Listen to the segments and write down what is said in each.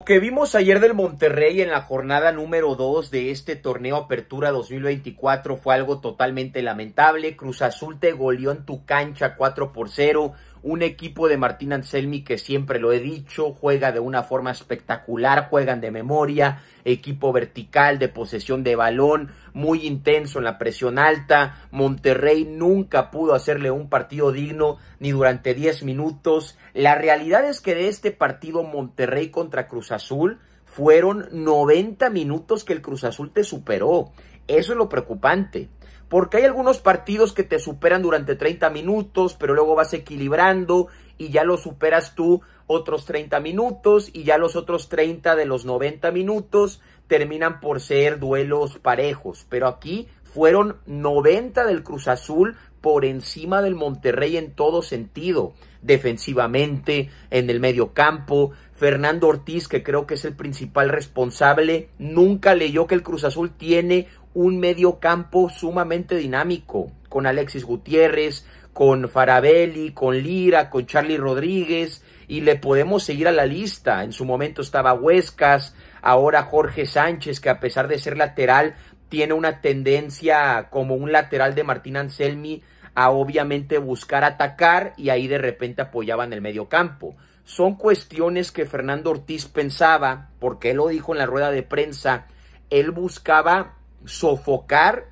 Lo que vimos ayer del Monterrey en la jornada número 2 de este torneo Apertura 2024 fue algo totalmente lamentable. Cruz Azul te goleó en tu cancha 4 por 0. Un equipo de Martín Anselmi que siempre lo he dicho, juega de una forma espectacular, juegan de memoria, equipo vertical, de posesión de balón, muy intenso en la presión alta. Monterrey nunca pudo hacerle un partido digno ni durante 10 minutos. La realidad es que de este partido Monterrey contra Cruz Azul fueron 90 minutos que el Cruz Azul te superó. Eso es lo preocupante. Porque hay algunos partidos que te superan durante 30 minutos, pero luego vas equilibrando y ya lo superas tú otros 30 minutos y ya los otros 30 de los 90 minutos terminan por ser duelos parejos. Pero aquí fueron 90 del Cruz Azul por encima del Monterrey en todo sentido, defensivamente, en el medio campo. Fernando Ortiz, que creo que es el principal responsable, nunca leyó que el Cruz Azul tiene un medio campo sumamente dinámico, con Alexis Gutiérrez, con Farabelli, con Lira, con Charlie Rodríguez, y le podemos seguir a la lista. En su momento estaba Huescas, ahora Jorge Sánchez, que a pesar de ser lateral, tiene una tendencia como un lateral de Martín Anselmi a obviamente buscar atacar y ahí de repente apoyaban el medio campo. Son cuestiones que Fernando Ortiz pensaba, porque él lo dijo en la rueda de prensa, él buscaba sofocar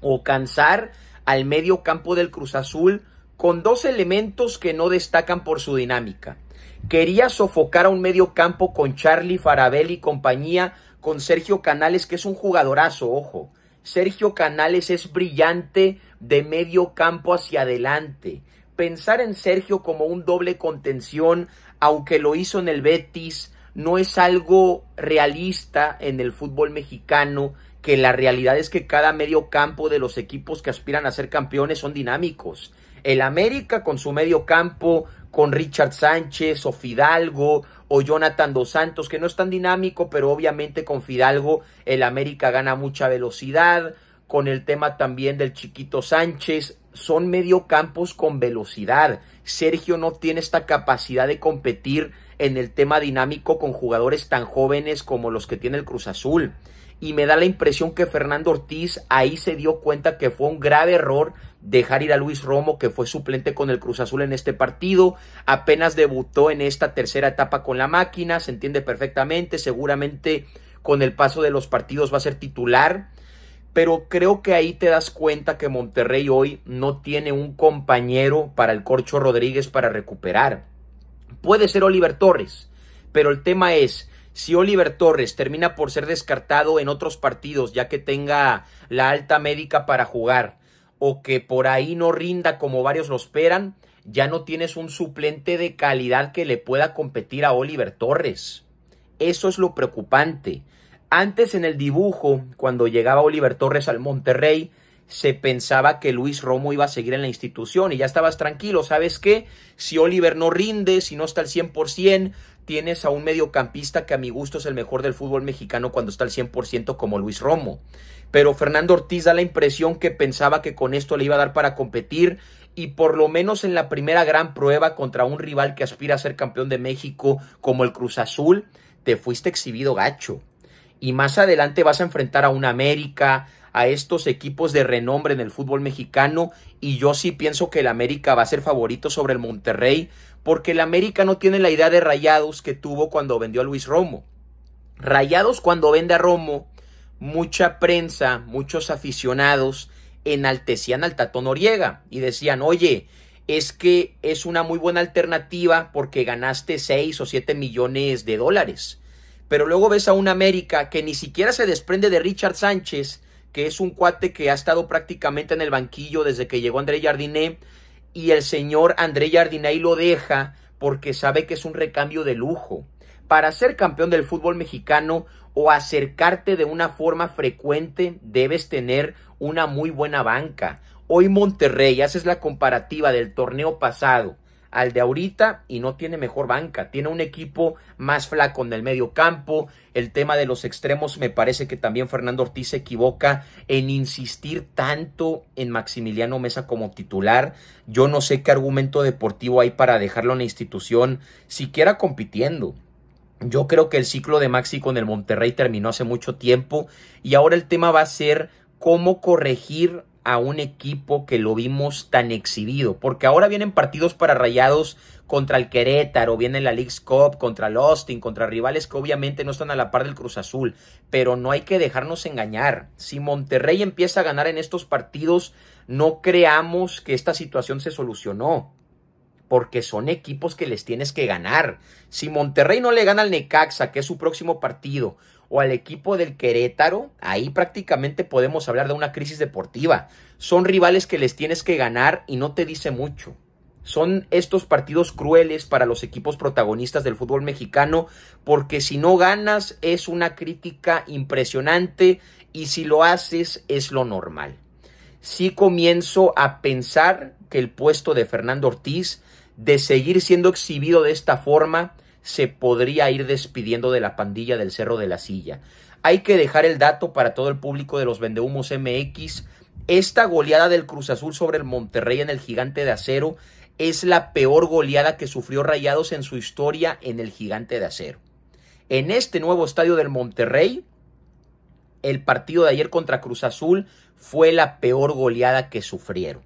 o cansar al medio campo del Cruz Azul con dos elementos que no destacan por su dinámica. Quería sofocar a un medio campo con Charlie Farabelli y compañía, con Sergio Canales, que es un jugadorazo, ojo. Sergio Canales es brillante de medio campo hacia adelante. Pensar en Sergio como un doble contención, aunque lo hizo en el Betis, no es algo realista en el fútbol mexicano que la realidad es que cada medio campo de los equipos que aspiran a ser campeones son dinámicos. El América con su medio campo, con Richard Sánchez o Fidalgo o Jonathan Dos Santos, que no es tan dinámico, pero obviamente con Fidalgo el América gana mucha velocidad, con el tema también del chiquito Sánchez, son medio campos con velocidad. Sergio no tiene esta capacidad de competir en el tema dinámico con jugadores tan jóvenes como los que tiene el Cruz Azul y me da la impresión que Fernando Ortiz ahí se dio cuenta que fue un grave error dejar ir a Luis Romo, que fue suplente con el Cruz Azul en este partido, apenas debutó en esta tercera etapa con la máquina, se entiende perfectamente, seguramente con el paso de los partidos va a ser titular, pero creo que ahí te das cuenta que Monterrey hoy no tiene un compañero para el Corcho Rodríguez para recuperar. Puede ser Oliver Torres, pero el tema es, si Oliver Torres termina por ser descartado en otros partidos ya que tenga la alta médica para jugar o que por ahí no rinda como varios lo esperan, ya no tienes un suplente de calidad que le pueda competir a Oliver Torres. Eso es lo preocupante. Antes en el dibujo, cuando llegaba Oliver Torres al Monterrey, se pensaba que Luis Romo iba a seguir en la institución y ya estabas tranquilo, ¿sabes qué? Si Oliver no rinde, si no está al 100%, tienes a un mediocampista que a mi gusto es el mejor del fútbol mexicano cuando está al 100% como Luis Romo. Pero Fernando Ortiz da la impresión que pensaba que con esto le iba a dar para competir y por lo menos en la primera gran prueba contra un rival que aspira a ser campeón de México como el Cruz Azul, te fuiste exhibido gacho. Y más adelante vas a enfrentar a un América, a estos equipos de renombre en el fútbol mexicano y yo sí pienso que el América va a ser favorito sobre el Monterrey porque el América no tiene la idea de Rayados que tuvo cuando vendió a Luis Romo. Rayados cuando vende a Romo, mucha prensa, muchos aficionados enaltecían al Tatón Noriega y decían, oye, es que es una muy buena alternativa porque ganaste 6 o 7 millones de dólares. Pero luego ves a un América que ni siquiera se desprende de Richard Sánchez que es un cuate que ha estado prácticamente en el banquillo desde que llegó André Jardiné y el señor André Jardiné lo deja porque sabe que es un recambio de lujo. Para ser campeón del fútbol mexicano o acercarte de una forma frecuente, debes tener una muy buena banca. Hoy Monterrey, haces la comparativa del torneo pasado, al de ahorita y no tiene mejor banca. Tiene un equipo más flaco en el medio campo. El tema de los extremos, me parece que también Fernando Ortiz se equivoca en insistir tanto en Maximiliano Mesa como titular. Yo no sé qué argumento deportivo hay para dejarlo en la institución, siquiera compitiendo. Yo creo que el ciclo de Maxi con el Monterrey terminó hace mucho tiempo y ahora el tema va a ser cómo corregir a un equipo que lo vimos tan exhibido, porque ahora vienen partidos para Rayados contra el Querétaro, viene la League's Cup contra el Austin, contra rivales que obviamente no están a la par del Cruz Azul, pero no hay que dejarnos engañar. Si Monterrey empieza a ganar en estos partidos, no creamos que esta situación se solucionó porque son equipos que les tienes que ganar. Si Monterrey no le gana al Necaxa, que es su próximo partido, o al equipo del Querétaro, ahí prácticamente podemos hablar de una crisis deportiva. Son rivales que les tienes que ganar y no te dice mucho. Son estos partidos crueles para los equipos protagonistas del fútbol mexicano porque si no ganas es una crítica impresionante y si lo haces es lo normal. Sí comienzo a pensar que el puesto de Fernando Ortiz, de seguir siendo exhibido de esta forma, se podría ir despidiendo de la pandilla del Cerro de la Silla. Hay que dejar el dato para todo el público de los Vendehumos MX. Esta goleada del Cruz Azul sobre el Monterrey en el Gigante de Acero es la peor goleada que sufrió Rayados en su historia en el Gigante de Acero. En este nuevo estadio del Monterrey, el partido de ayer contra Cruz Azul fue la peor goleada que sufrieron.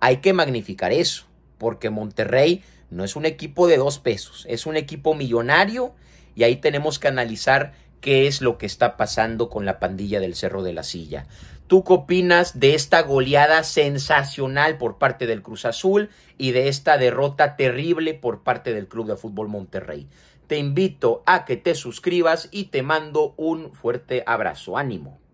Hay que magnificar eso, porque Monterrey no es un equipo de dos pesos, es un equipo millonario y ahí tenemos que analizar qué es lo que está pasando con la pandilla del Cerro de la Silla. ¿Tú qué opinas de esta goleada sensacional por parte del Cruz Azul y de esta derrota terrible por parte del Club de Fútbol Monterrey? Te invito a que te suscribas y te mando un fuerte abrazo. Ánimo.